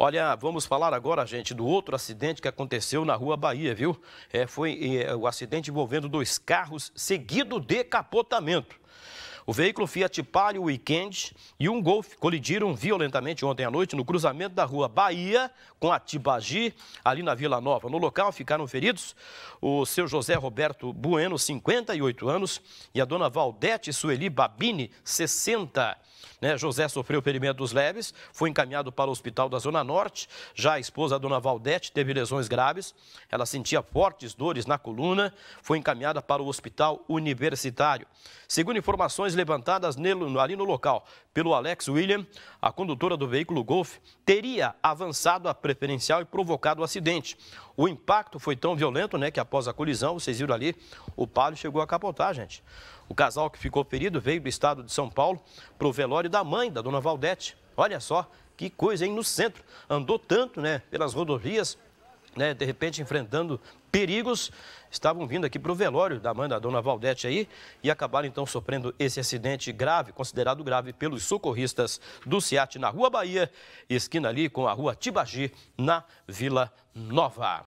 Olha, vamos falar agora, gente, do outro acidente que aconteceu na Rua Bahia, viu? É, foi é, o acidente envolvendo dois carros seguido de capotamento. O veículo Fiat Palio Weekend e um Golf colidiram violentamente ontem à noite no cruzamento da rua Bahia com a Tibagi, ali na Vila Nova. No local ficaram feridos o seu José Roberto Bueno, 58 anos, e a dona Valdete Sueli Babini, 60. Né? José sofreu ferimentos leves, foi encaminhado para o hospital da Zona Norte. Já a esposa, a dona Valdete, teve lesões graves. Ela sentia fortes dores na coluna, foi encaminhada para o hospital universitário. Segundo informações levantadas nele, ali no local pelo Alex William, a condutora do veículo Golf teria avançado a preferencial e provocado o acidente. O impacto foi tão violento né, que após a colisão, vocês viram ali, o palio chegou a capotar, gente. O casal que ficou ferido veio do estado de São Paulo para o velório da mãe, da dona Valdete. Olha só, que coisa, hein? No centro. Andou tanto, né? Pelas rodovias, né, de repente enfrentando perigos, estavam vindo aqui para o velório da mãe da dona Valdete aí e acabaram então sofrendo esse acidente grave, considerado grave pelos socorristas do Ciat na Rua Bahia, esquina ali com a Rua Tibagi, na Vila Nova.